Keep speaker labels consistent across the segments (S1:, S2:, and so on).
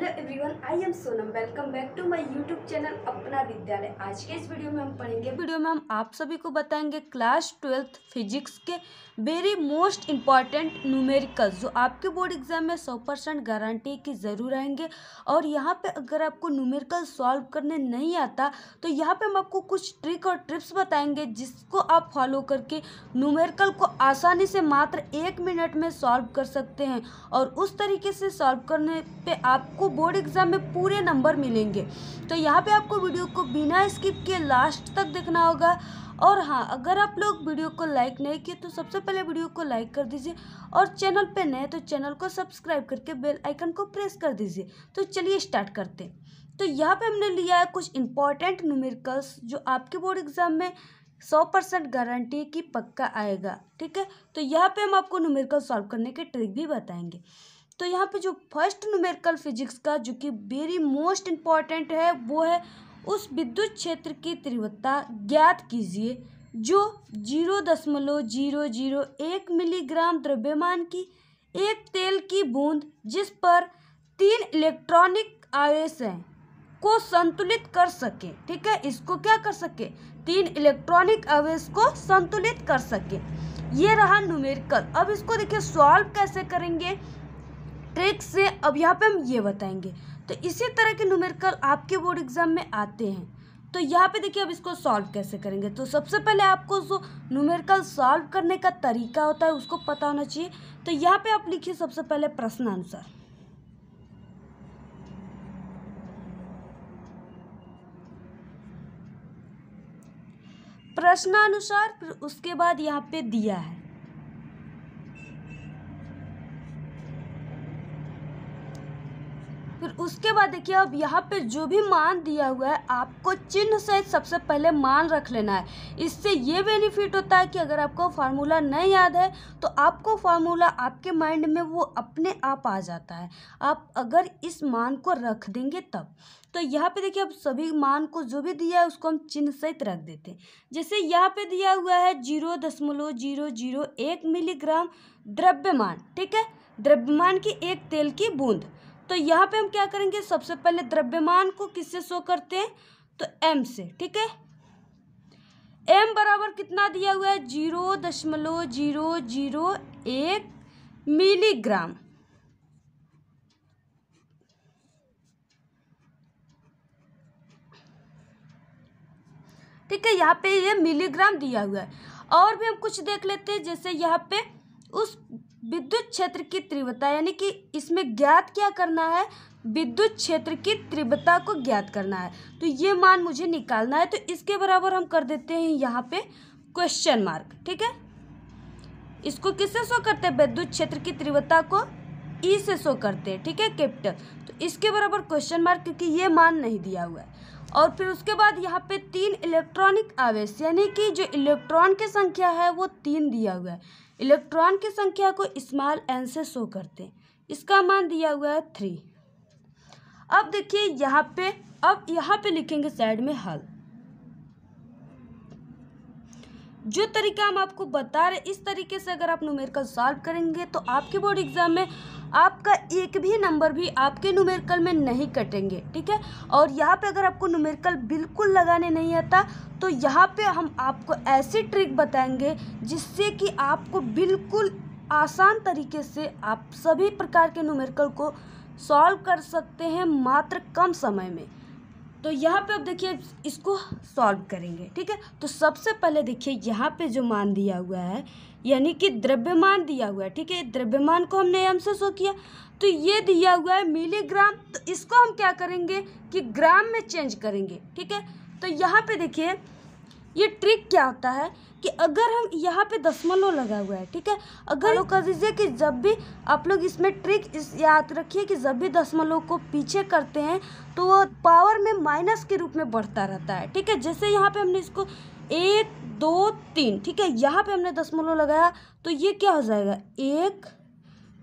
S1: Hello everyone I am Sonam welcome back to my YouTube channel Apna Vidyalaya आज के इस video में हम पढ़ेंगे वीडियो में हम आप सभी को बताएंगे क्लास ट्वेल्थ फिजिक्स के वेरी मोस्ट इम्पॉर्टेंट न्यूमेरिकल जो आपके बोर्ड एग्जाम में सौ परसेंट गारंटी की ज़रूर आएंगे और यहाँ पे अगर आपको न्यूमेरिकल सॉल्व करने नहीं आता तो यहाँ पे हम आपको कुछ ट्रिक और ट्रिप्स बताएंगे जिसको आप फॉलो करके न्यूमेरिकल को आसानी से मात्र एक मिनट में सॉल्व कर सकते हैं और उस तरीके से सॉल्व करने पर आपको बोर्ड एग्ज़ाम में पूरे नंबर मिलेंगे तो यहाँ पे आपको वीडियो को बिना स्किप किए लास्ट तक देखना होगा और हाँ अगर आप लोग वीडियो को लाइक नहीं किए तो सबसे पहले वीडियो को लाइक कर दीजिए और चैनल पे नए तो चैनल को सब्सक्राइब करके बेल आइकन को प्रेस कर दीजिए तो चलिए स्टार्ट करते हैं तो यहाँ पे हमने लिया है कुछ इंपॉर्टेंट न्यूमेरिकल्स जो आपके बोर्ड एग्ज़ाम में सौ परसेंट गारंटी की पक्का आएगा ठीक है तो यहाँ पर हम आपको न्यूमेरिकल सॉल्व करने के ट्रिक भी बताएंगे तो यहाँ पे जो फर्स्ट न्यूमेरिकल फिजिक्स का जो कि वेरी मोस्ट इम्पॉर्टेंट है वो है उस विद्युत क्षेत्र की तीव्रता ज्ञात कीजिए जो जीरो दशमलव जीरो जीरो एक मिलीग्राम द्रव्यमान की एक तेल की बूंद जिस पर तीन इलेक्ट्रॉनिक आवेश हैं को संतुलित कर सके ठीक है इसको क्या कर सके तीन इलेक्ट्रॉनिक आवेश को संतुलित कर सके ये रहा न्यूमेरिकल अब इसको देखिए सॉल्व कैसे करेंगे ट्रिक्स से अब यहाँ पे हम ये बताएंगे तो इसी तरह के न्यूमेरिकल आपके बोर्ड एग्जाम में आते हैं तो यहाँ पे देखिए अब इसको सॉल्व कैसे करेंगे तो सबसे पहले आपको जो न्यूमेरिकल सॉल्व करने का तरीका होता है उसको पता होना चाहिए तो यहाँ पे आप लिखिए सबसे पहले प्रश्न आंसर प्रश्नानुसार फिर उसके बाद यहाँ पे दिया है फिर उसके बाद देखिए अब यहाँ पे जो भी मान दिया हुआ है आपको चिन्ह सहित सबसे पहले मान रख लेना है इससे ये बेनिफिट होता है कि अगर आपको फार्मूला नहीं याद है तो आपको फार्मूला आपके माइंड में वो अपने आप आ जाता है आप अगर इस मान को रख देंगे तब तो यहाँ पे देखिए अब सभी मान को जो भी दिया है उसको हम चिन्ह सहित रख देते हैं जैसे यहाँ पे दिया हुआ है जीरो दशमलव जीरो जीरो एक मिलीग्राम द्रव्यमान ठीक है द्रव्यमान की एक तेल की बूंद तो यहाँ पे हम क्या करेंगे सबसे पहले द्रव्यमान को किससे शो करते हैं तो एम से ठीक है एम बराबर कितना दिया हुआ है जीरो दशमलव जीरो जीरो एक मिलीग्राम ठीक है यहाँ पे ये मिलीग्राम दिया हुआ है और भी हम कुछ देख लेते हैं जैसे यहाँ पे उस विद्युत क्षेत्र की तीव्रता यानी कि इसमें ज्ञात क्या करना है विद्युत क्षेत्र की तीव्रता को ज्ञात करना है तो ये मान मुझे निकालना है तो इसके बराबर हम कर देते हैं यहाँ पे क्वेश्चन मार्क ठीक है इसको किससे शो करते हैं विद्युत क्षेत्र की तीव्रता को ई e से शो करते हैं ठीक है कैपिटल तो इसके बराबर क्वेश्चन मार्क क्योंकि ये मान नहीं दिया हुआ है और फिर उसके बाद यहाँ पे तीन इलेक्ट्रॉनिक आवेश यानी कि जो इलेक्ट्रॉन की संख्या है वो तीन दिया हुआ है इलेक्ट्रॉन की संख्या को स्मॉल एन से शो करते हैं इसका मान दिया हुआ है थ्री अब देखिए यहाँ पे अब यहाँ पे लिखेंगे साइड में हल जो तरीका हम आपको बता रहे इस तरीके से अगर आप नूमेरिकल सॉल्व करेंगे तो आपके बोर्ड एग्जाम में आपका एक भी नंबर भी आपके न्यूमेरिकल में नहीं कटेंगे ठीक है और यहाँ पे अगर आपको न्यूमेरिकल बिल्कुल लगाने नहीं आता तो यहाँ पे हम आपको ऐसी ट्रिक बताएंगे जिससे कि आपको बिल्कुल आसान तरीके से आप सभी प्रकार के न्यूमेरिकल को सॉल्व कर सकते हैं मात्र कम समय में तो यहाँ पे अब देखिए इसको सॉल्व करेंगे ठीक है तो सबसे पहले देखिए यहाँ पे जो मान दिया हुआ है यानी कि द्रव्यमान दिया हुआ है ठीक है द्रव्यमान को हमने एम से शो किया तो ये दिया हुआ है मिलीग्राम तो इसको हम क्या करेंगे कि ग्राम में चेंज करेंगे ठीक है तो यहाँ पे देखिए ये ट्रिक क्या होता है कि अगर हम यहाँ पे दशमलव लगा हुआ है ठीक है अगर लोग हाँ। कर दीजिए कि जब भी आप लोग इसमें ट्रिक इस याद रखिए कि जब भी दशमलव को पीछे करते हैं तो वो पावर में माइनस के रूप में बढ़ता रहता है ठीक है जैसे यहाँ पे हमने इसको एक दो तीन ठीक है यहाँ पे हमने दशमलव लगाया तो ये क्या हो जाएगा एक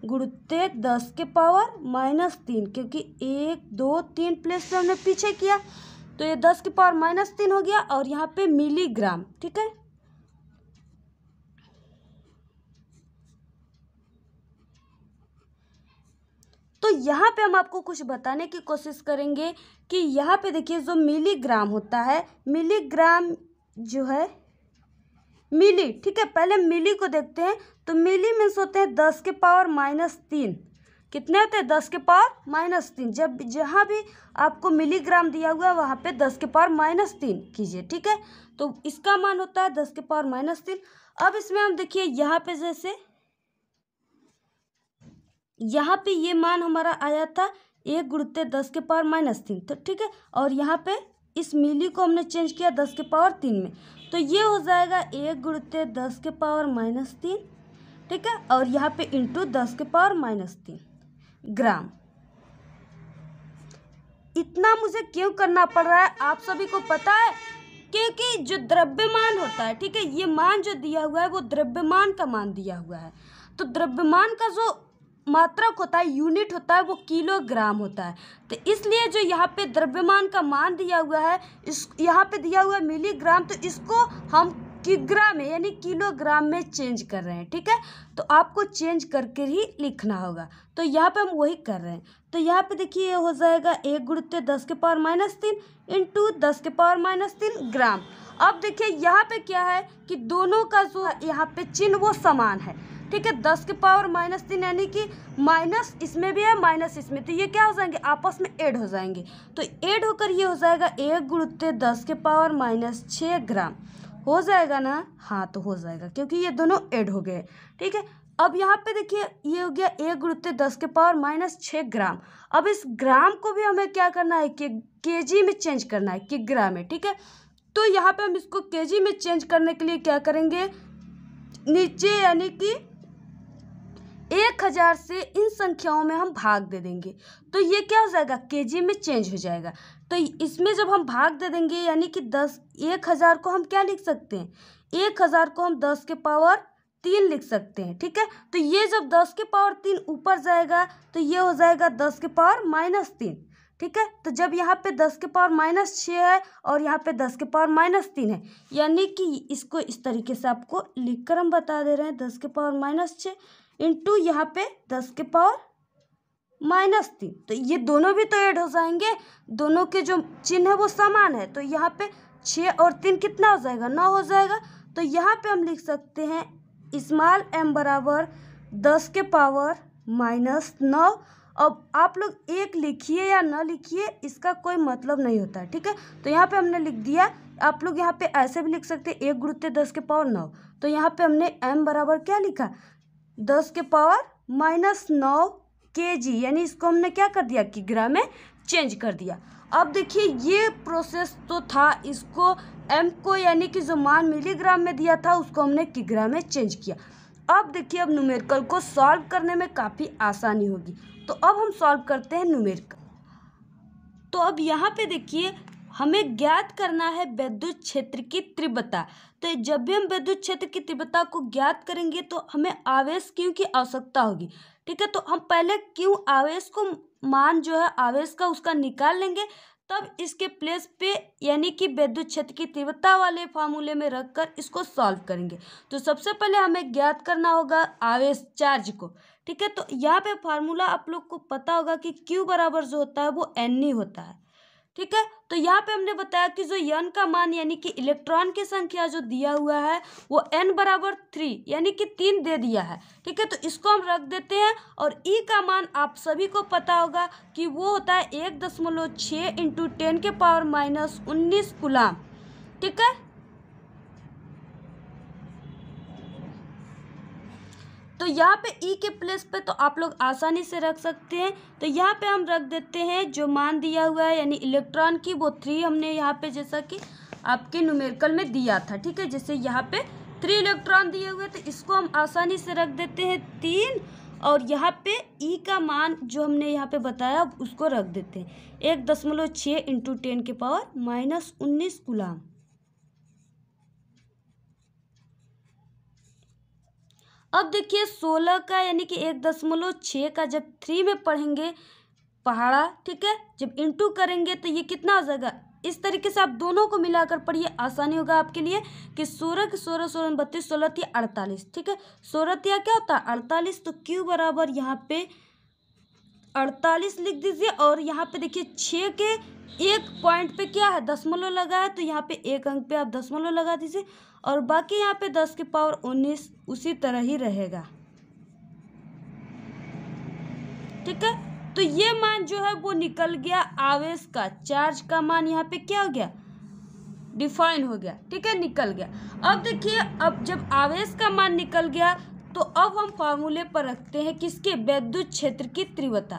S1: गुणते दस के पावर माइनस तीन क्योंकि एक दो तीन प्लेस से हमने पीछे किया तो ये दस की पावर माइनस तीन हो गया और यहाँ पे मिलीग्राम ठीक है तो यहाँ पे हम आपको कुछ बताने की कोशिश करेंगे कि यहाँ पे देखिए जो मिलीग्राम होता है मिलीग्राम जो है मिली ठीक है पहले मिली को देखते हैं तो मिली मीन्स होते हैं दस के पावर माइनस तीन कितने होते हैं दस के पावर माइनस तीन जब जहाँ भी आपको मिलीग्राम दिया हुआ है वहाँ पे दस के पावर माइनस तीन कीजिए ठीक है तो इसका मान होता है दस के पावर माइनस तीन अब इसमें हम देखिए यहाँ पे जैसे यहाँ पे ये मान हमारा आया था एक गुड़ते दस के पावर माइनस तीन तो ठीक है और यहाँ पे इस मिली को हमने चेंज किया दस के पावर तीन में तो ये हो जाएगा एक गुड़ते दस के पावर माइनस तीन ठीक है और यहाँ पे इंटू दस के पावर माइनस तीन ग्राम इतना मुझे क्यों करना पड़ रहा है आप सभी को पता है क्योंकि जो द्रव्यमान होता है ठीक है ये मान जो दिया हुआ है वो द्रव्यमान का मान दिया हुआ है तो द्रव्यमान का जो मात्रक होता है यूनिट होता है वो किलोग्राम होता है तो इसलिए जो यहाँ पे द्रव्यमान का मान दिया हुआ है इस यहाँ पे दिया हुआ है मिलीग्राम तो इसको हम किग्रा में यानी किलोग्राम में चेंज कर रहे हैं ठीक है तो आपको चेंज करके ही लिखना होगा तो यहाँ पे हम वही कर रहे हैं तो यहाँ पे देखिए ये हो जाएगा एक गुड़ते दस के पावर माइनस तीन इंटू दस के पावर माइनस तीन ग्राम अब देखिए यहाँ पे क्या है कि दोनों का जो यहाँ पे चिन्ह वो समान है ठीक है दस के पावर माइनस तीन यानी कि माइनस इसमें भी है माइनस इसमें तो ये क्या हो जाएंगे आपस में ऐड हो जाएंगे तो ऐड होकर ये हो जाएगा एक गुड़ते दस के पावर माइनस छः ग्राम हो जाएगा ना हाँ तो हो जाएगा क्योंकि ये दोनों ऐड हो गए ठीक है अब यहाँ पे देखिए ये हो गया एक गुणते दस के पावर माइनस छः ग्राम अब इस ग्राम को भी हमें क्या करना है कि के जी में चेंज करना है कि ग्राम है ठीक है तो यहाँ पे हम इसको के जी में चेंज करने के लिए क्या करेंगे नीचे यानी कि एक हज़ार से इन संख्याओं में हम भाग दे देंगे तो ये क्या हो जाएगा के जी में चेंज हो जाएगा तो इसमें जब हम भाग दे देंगे यानी कि दस एक हज़ार को हम क्या लिख सकते हैं एक हज़ार को हम दस के पावर तीन लिख सकते हैं ठीक है तो ये जब दस के पावर तीन ऊपर जाएगा तो ये हो जाएगा दस के पावर माइनस तीन ठीक है तो जब यहाँ पे दस के पावर माइनस छः है और यहाँ पे दस के पावर माइनस तीन है यानी कि इसको इस तरीके से आपको लिख कर हम बता दे रहे हैं दस के पावर माइनस छः इंटू यहाँ पे दस के पावर माइनस तीन तो ये दोनों भी तो ऐड हो जाएंगे दोनों के जो चिन्ह है वो समान है तो यहाँ पे छः और तीन कितना हो जाएगा नौ हो जाएगा तो यहाँ पे हम लिख सकते हैं इस्माल एम बराबर दस के पावर माइनस नौ अब आप लोग एक लिखिए या ना लिखिए इसका कोई मतलब नहीं होता है ठीक है तो यहाँ पे हमने लिख दिया आप लोग यहाँ पे ऐसे भी लिख सकते हैं एक गुरुते दस के पावर नौ तो यहाँ पे हमने एम बराबर क्या लिखा दस के पावर माइनस नौ के जी यानी इसको हमने क्या कर दिया ग्राम में चेंज कर दिया अब देखिए ये प्रोसेस तो था इसको एम को यानी कि जो मान मिलीग्राम में दिया था उसको हमने किग्रा में चेंज किया अब देखिए अब न्यूमेरिकल को सॉल्व करने में काफ़ी आसानी होगी तो अब हम सॉल्व करते हैं न्यूमेरिकल तो अब यहाँ पे देखिए हमें ज्ञात करना है वैद्युत क्षेत्र की तीव्रता तो जब भी हम विद्युत क्षेत्र की तीव्रता को ज्ञात करेंगे तो हमें आवेश क्यों की आवश्यकता होगी ठीक है तो हम पहले क्यों आवेश को मान जो है आवेश का उसका निकाल लेंगे तब इसके प्लेस पे यानी कि विद्युत क्षेत्र की तीव्रता वाले फार्मूले में रखकर इसको सॉल्व करेंगे तो सबसे पहले हमें ज्ञात करना होगा आवेश चार्ज को ठीक है तो यहाँ पे फार्मूला आप लोग को पता होगा कि क्यू बराबर जो होता है वो एन ही e होता है ठीक है तो यहाँ पे हमने बताया कि जो यन का मान यानी कि इलेक्ट्रॉन की संख्या जो दिया हुआ है वो एन बराबर थ्री यानी कि तीन दे दिया है ठीक है तो इसको हम रख देते हैं और ई e का मान आप सभी को पता होगा कि वो होता है एक दशमलव छः इंटू टेन के पावर माइनस उन्नीस गुलाम ठीक है तो यहाँ पे ई e के प्लेस पे तो आप लोग आसानी से रख सकते हैं तो यहाँ पे हम रख देते हैं जो मान दिया हुआ है यानी इलेक्ट्रॉन की वो थ्री हमने यहाँ पे जैसा कि आपके न्यूमेरिकल में दिया था ठीक है जैसे यहाँ पे थ्री इलेक्ट्रॉन दिए हुए तो इसको हम आसानी से रख देते हैं तीन और यहाँ पे ई e का मान जो हमने यहाँ पे बताया उसको रख देते हैं एक दशमलव छः इंटू टेन के पावर माइनस उन्नीस गुलाम अब देखिए सोलह का यानी कि एक दशमलव छः का जब थ्री में पढ़ेंगे पहाड़ा ठीक है जब इंटू करेंगे तो ये कितना हो जाएगा इस तरीके से आप दोनों को मिलाकर पढ़िए आसानी होगा आपके लिए कि सोलह के सोलह सोलह बत्तीस सोलह थी अड़तालीस ठीक है सोलह या क्या होता है अड़तालीस तो क्यू बराबर यहाँ पे अड़तालीस लिख दीजिए और यहाँ पे देखिए छः के एक पॉइंट पे क्या है दसमलव लगा है तो यहाँ पे एक अंक पे आप दसमलव लगा दीजिए और बाकी यहाँ पे दस के पावर उन्नीस उसी तरह ही रहेगा ठीक है तो ये मान जो है वो निकल गया आवेश का चार्ज का मान यहाँ पे क्या हो गया डिफाइन हो गया ठीक है निकल गया अब देखिए अब जब आवेश का मान निकल गया तो अब हम फॉर्मूले पर रखते हैं किसके वैद्युत क्षेत्र की तीव्रता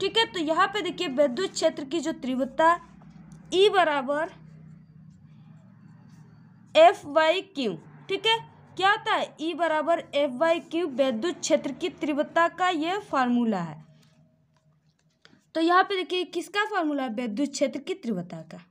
S1: ठीक है तो यहाँ पे देखिए वैद्युत क्षेत्र की जो तीव्रता ई e बराबर एफ वाई क्यू ठीक है क्या होता है ई e बराबर एफ वाई क्यू वैद्युत क्षेत्र की तीव्रता का ये फार्मूला है तो यहाँ पे देखिए किसका फार्मूला है वैद्युत क्षेत्र की तीव्रता का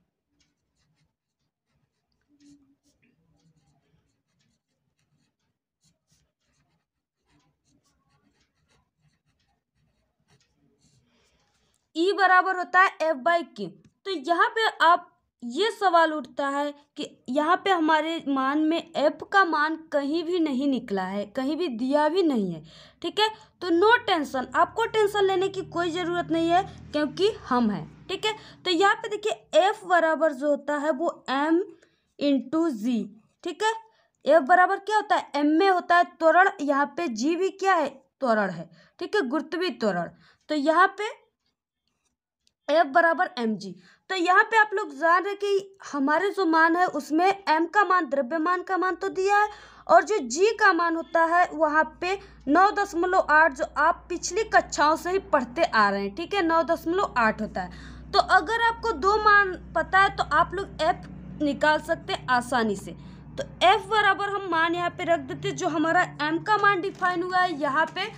S1: ई e बराबर होता है एफ बाई के तो यहाँ पे आप ये सवाल उठता है कि यहाँ पे हमारे मान में एफ का मान कहीं भी नहीं निकला है कहीं भी दिया भी नहीं है ठीक है तो नो टेंशन आपको टेंशन लेने की कोई ज़रूरत नहीं है क्योंकि हम हैं ठीक है तो यहाँ पे देखिए एफ बराबर जो होता है वो एम इंटू जी ठीक है एफ बराबर क्या होता है एम में होता है त्वरण यहाँ पे जी भी क्या है त्वरण है ठीक है गुरुत्वी त्वरण तो यहाँ पे एफ बराबर एम जी तो यहाँ पे आप लोग जान रहे कि हमारे जो मान है उसमें एम का मान द्रव्यमान का मान तो दिया है और जो जी का मान होता है वहाँ पे नौ दशमलव आठ जो आप पिछली कक्षाओं से ही पढ़ते आ रहे हैं ठीक है नौ दशमलव आठ होता है तो अगर आपको दो मान पता है तो आप लोग एफ निकाल सकते हैं आसानी से तो एफ बराबर हम मान यहाँ पे रख देते जो हमारा एम का मान डिफाइन हुआ है यहाँ पे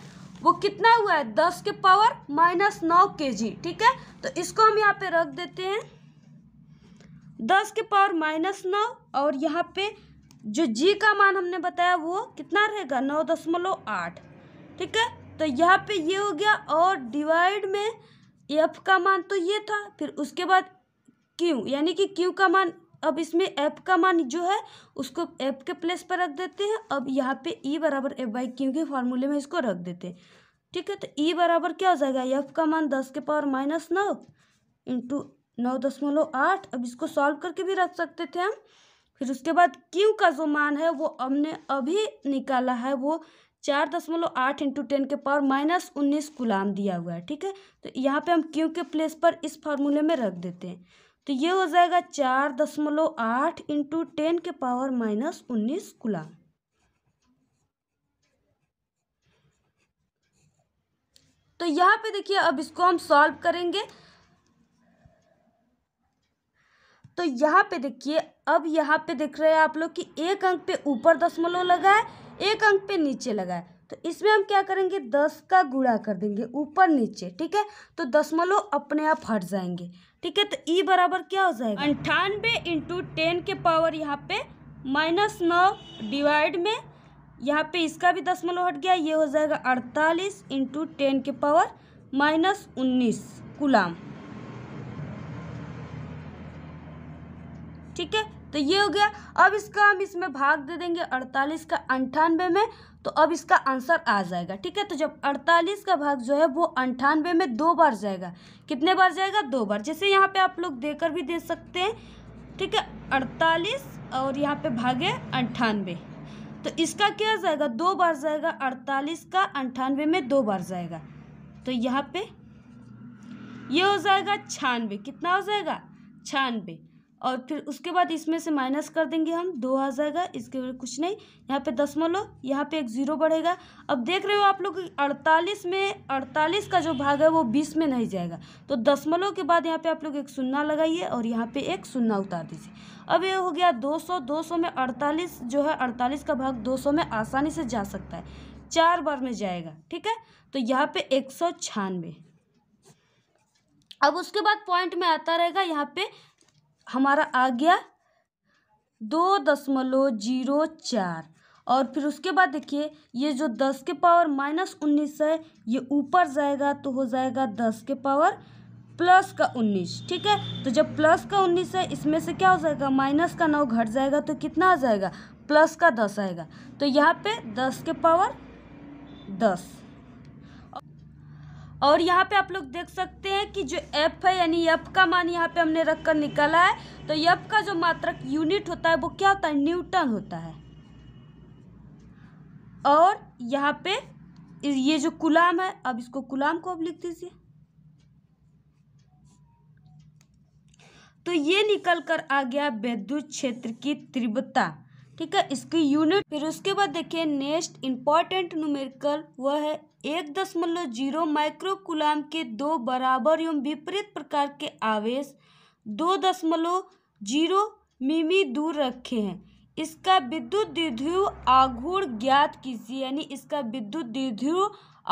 S1: वो कितना हुआ है दस के पावर माइनस नौ के जी ठीक है तो इसको हम यहाँ पे रख देते हैं दस के पावर माइनस नौ और यहाँ पे जो जी का मान हमने बताया वो कितना रहेगा नौ दशमलव आठ ठीक है तो यहाँ पे ये हो गया और डिवाइड में एफ का मान तो ये था फिर उसके बाद क्यू यानी कि क्यू का मान अब इसमें एप का मान जो है उसको एप के प्लेस पर रख देते हैं अब यहाँ पे ई e बराबर एफ बाई क्यू के फॉर्मूले में इसको रख देते हैं ठीक है तो ई e बराबर क्या हो जाएगा एफ का मान दस के पावर माइनस नौ इंटू नौ दशमलव आठ अब इसको सॉल्व करके भी रख सकते थे हम फिर उसके बाद क्यू का जो मान है वो हमने अभी निकाला है वो चार दशमलव आठ इंटू टेन के पावर माइनस उन्नीस गुलाम दिया हुआ है ठीक है तो यहाँ पे हम क्यू के प्लेस पर इस फार्मूले में रख देते हैं तो ये हो जाएगा चार दशमलव आठ इंटू टेन के पावर माइनस उन्नीस कुला तो यहां पे देखिए अब इसको हम सॉल्व करेंगे तो यहाँ पे देखिए अब यहाँ पे देख रहे हैं आप लोग कि एक अंक पे ऊपर दशमलव लगा है एक अंक पे नीचे लगा है तो इसमें हम क्या करेंगे दस का गुणा कर देंगे ऊपर नीचे ठीक है तो दसमलव अपने आप हट जाएंगे ठीक है तो ई बराबर क्या हो जाएगा अंठानवे इंटू टेन के पावर यहाँ पे माइनस नौ डिवाइड में यहाँ पे इसका भी दसमलव हट गया ये हो जाएगा अड़तालीस इंटू टेन के पावर माइनस उन्नीस गुलाम ठीक है तो ये हो गया अब इसका हम इसमें भाग दे देंगे अड़तालीस का अंठानवे में तो अब इसका आंसर आ जाएगा ठीक है तो जब अड़तालीस का भाग जो है वो अंठानवे में दो बार जाएगा कितने बार जाएगा दो बार जैसे यहाँ पे आप लोग देकर भी दे सकते हैं ठीक है अड़तालीस और यहाँ पे भागे अंठानवे तो इसका क्या जाएगा दो बार जाएगा अड़तालीस का अंठानवे में दो बार जाएगा तो यहाँ पे ये यह हो जाएगा छानवे कितना हो जाएगा छानवे और फिर उसके बाद इसमें से माइनस कर देंगे हम दो आ जाएगा इसके बाद कुछ नहीं यहाँ पे दशमलव यहाँ पे एक ज़ीरो बढ़ेगा अब देख रहे हो आप लोग अड़तालीस में अड़तालीस का जो भाग है वो बीस में नहीं जाएगा तो दशमलव के बाद यहाँ पे आप लोग एक सुन्ना लगाइए और यहाँ पे एक सुन्ना उतार दीजिए अब ये हो गया दो सौ दो सौ में अड़तालीस जो है अड़तालीस का भाग दो सौ में आसानी से जा सकता है चार बार में जाएगा ठीक है तो यहाँ पे एक सौ छियानवे अब उसके बाद पॉइंट में आता रहेगा यहाँ पे हमारा आ गया दो दशमलव जीरो चार और फिर उसके बाद देखिए ये जो दस के पावर माइनस उन्नीस है ये ऊपर जाएगा तो हो जाएगा दस के पावर प्लस का उन्नीस ठीक है तो जब प्लस का उन्नीस है इसमें से क्या हो जाएगा माइनस का नौ घट जाएगा तो कितना आ जाएगा प्लस का दस आएगा तो यहाँ पे दस के पावर दस और यहाँ पे आप लोग देख सकते हैं कि जो एफ है यानी एफ का मान यहाँ पे हमने रख कर निकाला है तो एफ का जो मात्रक यूनिट होता है वो क्या होता है न्यूटन होता है और यहाँ पे ये जो गुलाम है अब इसको गुलाम को अब लिख दीजिए तो ये निकल कर आ गया वैद्युत क्षेत्र की तीव्रता ठीक है इसकी यूनिट फिर उसके बाद देखिए नेक्स्ट इंपॉर्टेंट न्यूमेरिकल वह है एक दशमलव जीरो माइक्रोकुलाम के दो बराबर एवं विपरीत प्रकार के आवेश दो दशमलव जीरो मिमी दूर रखे हैं इसका विद्युत दीर्घ आघूर ज्ञात कीजिए यानी इसका विद्युत दीर्घ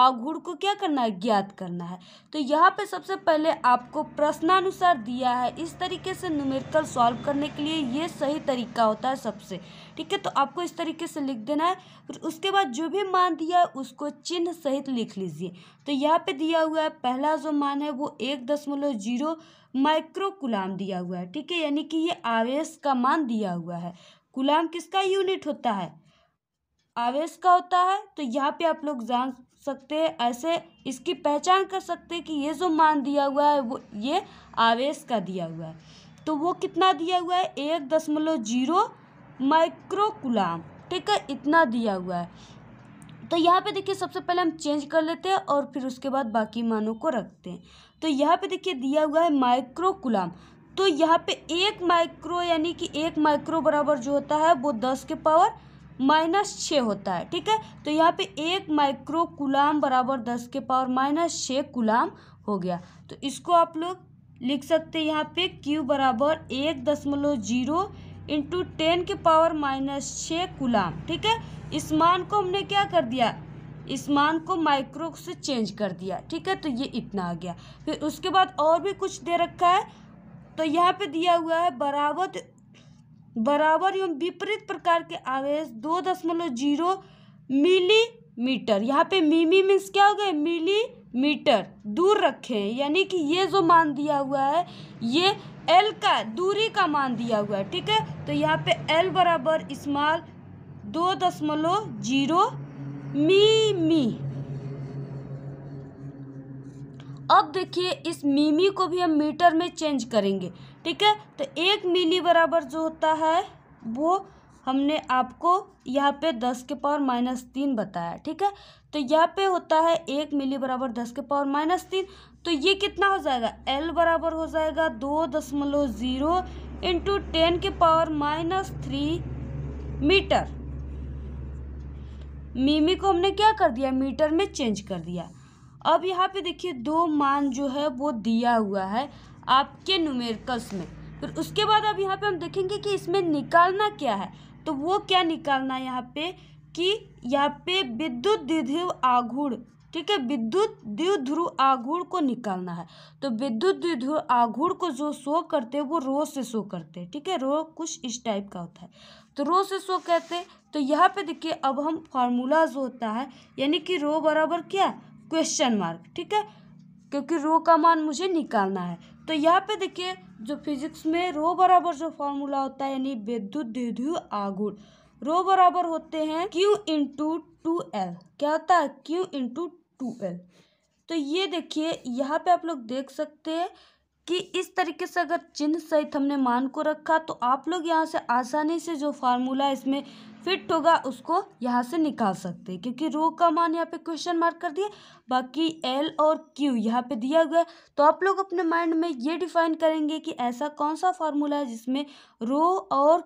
S1: आघूर्ण को क्या करना है ज्ञात करना है तो यहाँ पे सबसे पहले आपको प्रश्नानुसार दिया है इस तरीके से न्यूमेरिकल सॉल्व करने के लिए ये सही तरीका होता है सबसे ठीक है तो आपको इस तरीके से लिख देना है फिर उसके बाद जो भी मान दिया है उसको चिन्ह सहित लिख लीजिए तो यहाँ पे दिया हुआ है पहला जो मान है वो एक दशमलव जीरो माइक्रोकुलाम दिया हुआ है ठीक है यानी कि ये आवेश का मान दिया हुआ है कुलाम किसका यूनिट होता है आवेश का होता है तो यहाँ पे आप लोग जान सकते हैं ऐसे इसकी पहचान कर सकते हैं कि ये जो मान दिया हुआ है वो ये आवेश का दिया हुआ है तो वो कितना दिया हुआ है एक दशमलव जीरो माइक्रोकुलाम ठीक है इतना दिया हुआ है तो यहाँ पे देखिए सबसे पहले हम चेंज कर लेते हैं और फिर उसके बाद बाकी मानों को रखते हैं तो यहाँ पे देखिए दिया हुआ है माइक्रोकुलाम तो यहाँ पे एक माइक्रो यानी कि एक माइक्रो बराबर जो होता है वो दस के पावर माइनस छः होता है ठीक है तो यहाँ पे एक माइक्रो कुलाम बराबर दस के पावर माइनस छः कुलाम हो गया तो इसको आप लोग लिख सकते हैं यहाँ पे क्यू बराबर एक दशमलव जीरो इंटू टेन के पावर माइनस छः कुलाम ठीक है इस मान को हमने क्या कर दिया इस मान को माइक्रो से चेंज कर दिया ठीक है तो ये इतना आ गया फिर उसके बाद और भी कुछ दे रखा है तो यहाँ पे दिया हुआ है बराबर बराबर एवं विपरीत प्रकार के आवेश दो दशमलव जीरो मिलीमीटर यहाँ पे मिमी मीन्स क्या हो गए मिलीमीटर दूर रखे हैं यानी कि ये जो मान दिया हुआ है ये एल का दूरी का मान दिया हुआ है ठीक है तो यहाँ पे एल बराबर इस्माल दो दशमलव जीरो मीमी अब देखिए इस मीमी को भी हम मीटर में चेंज करेंगे ठीक है तो एक मिली बराबर जो होता है वो हमने आपको यहाँ पे दस के पावर माइनस तीन बताया ठीक है तो यहाँ पे होता है एक मिली बराबर दस के पावर माइनस तीन तो ये कितना हो जाएगा एल बराबर हो जाएगा दो दशमलव ज़ीरो इंटू टेन के पावर माइनस थ्री मीटर मीमी को हमने क्या कर दिया मीटर में चेंज कर दिया अब यहाँ पे देखिए दो मान जो है वो दिया हुआ है आपके न्यूमेरिकल्स में फिर उसके बाद अब यहाँ पे हम देखेंगे कि इसमें निकालना क्या है तो वो क्या निकालना है यहाँ पे कि यहाँ पे विद्युत द्विध्रुव आघूड़ ठीक है विद्युत द्विध्रु आघूड़ को निकालना है तो विद्युत द्विध्रुव आघूड़ को जो शो करते हैं वो रो से शो करते हैं ठीक है रो कुछ इस टाइप का होता है तो रो से शो कहते हैं तो यहाँ पे देखिए अब हम फार्मूला जो होता है यानी कि रो बराबर क्या है क्वेश्चन मार्क ठीक है क्योंकि रो का मान मुझे निकालना है तो यहाँ पे देखिए जो फिजिक्स में रो बराबर जो फॉर्मूला होता है यानी विद्युत द्विध्यु आगुण रो बराबर होते हैं क्यू इंटू टू एल क्या होता है क्यू इंटू टू एल तो ये देखिए यहाँ पे आप लोग देख सकते हैं कि इस तरीके से अगर चिन्ह सहित हमने मान को रखा तो आप लोग यहाँ से आसानी से जो फार्मूला इसमें फिट होगा उसको यहाँ से निकाल सकते हैं क्योंकि रो का मान यहाँ पे क्वेश्चन मार्क कर दिया बाकी एल और क्यू यहाँ पे दिया गया तो आप लोग अपने माइंड में ये डिफाइन करेंगे कि ऐसा कौन सा फार्मूला है जिसमें रो और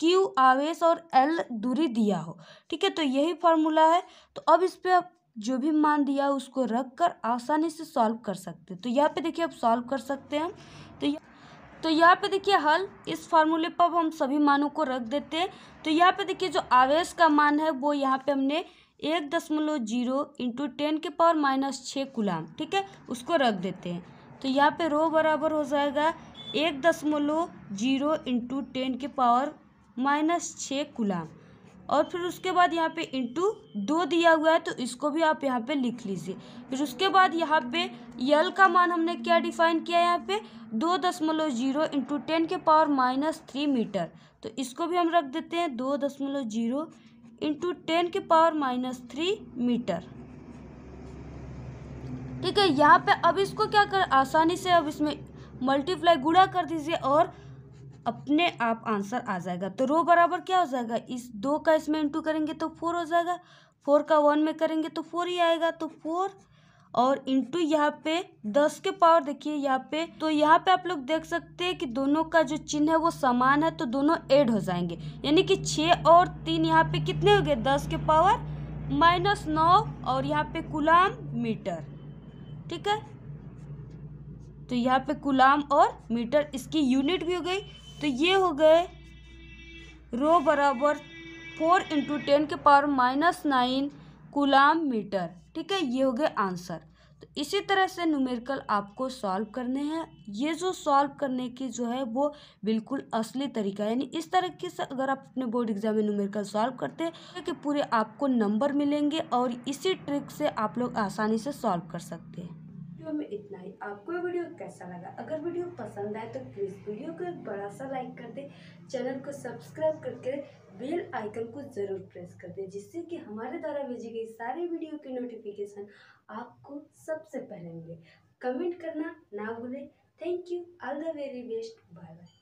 S1: क्यू आवेश और एल दूरी दिया हो ठीक है तो यही फार्मूला है तो अब इस पर आप जो भी मान दिया उसको रख कर आसानी से सॉल्व कर सकते हैं तो यहाँ पे देखिए आप सॉल्व कर सकते हैं तो यह तो यहाँ पे देखिए हल इस फार्मूले पर हम सभी मानों को रख देते हैं तो यहाँ पे देखिए जो आवेश का मान है वो यहाँ पे हमने एक दशमलव जीरो इंटू टेन के पावर माइनस छः गुलाम ठीक है उसको रख देते हैं तो यहाँ पे रो बराबर हो जाएगा एक दशमलव जीरो इंटू टेन के पावर माइनस छः गुलाम और फिर उसके बाद यहाँ पे इंटू दो दिया हुआ है तो इसको भी आप यहाँ पे लिख लीजिए फिर उसके बाद यहाँ पे यल का मान हमने क्या डिफाइन किया है यहाँ पे दो दशमलव जीरो इंटू टेन के पावर माइनस थ्री मीटर तो इसको भी हम रख देते हैं दो दशमलव जीरो इंटू टेन के पावर माइनस थ्री मीटर ठीक है यहाँ पे अब इसको क्या कर आसानी से अब इसमें मल्टीप्लाई गुड़ा कर दीजिए और अपने आप आंसर आ जाएगा तो रो बराबर क्या हो जाएगा इस दो का इसमें इंटू करेंगे तो फोर हो जाएगा फोर का वन में करेंगे तो फोर ही आएगा तो फोर और इंटू यहाँ पे दस के पावर देखिए यहाँ पे तो यहाँ पे आप लोग देख सकते हैं कि दोनों का जो चिन्ह है वो समान है तो दोनों ऐड हो जाएंगे यानी कि छः और तीन यहाँ पे कितने हो गए दस के पावर माइनस नौ और यहाँ पे गुलाम मीटर ठीक है तो यहाँ पे गुलाम और मीटर इसकी यूनिट भी हो गई तो ये हो गए रो बराबर फोर इंटू टेन के power minus nine coulomb metre ठीक है ये हो गए आंसर तो इसी तरह से न्यूमेरिकल आपको सॉल्व करने हैं ये जो सॉल्व करने की जो है वो बिल्कुल असली तरीका है यानी इस तरह की से अगर आप अपने बोर्ड एग्जाम में न्यूमेरिकल सॉल्व करते हैं तो कि पूरे आपको नंबर मिलेंगे और इसी ट्रिक से आप लोग आसानी से सॉल्व कर सकते हैं वीडियो में इतना ही आपको ये वीडियो कैसा लगा अगर वीडियो पसंद आए तो प्लीज़ वीडियो को एक बड़ा सा लाइक कर दे चैनल को सब्सक्राइब करके बेल आइकन को ज़रूर प्रेस कर दे जिससे कि हमारे द्वारा भेजी गई सारी वीडियो की नोटिफिकेशन आपको सबसे पहले मिले कमेंट करना ना भूलें thank you all the very best bye bye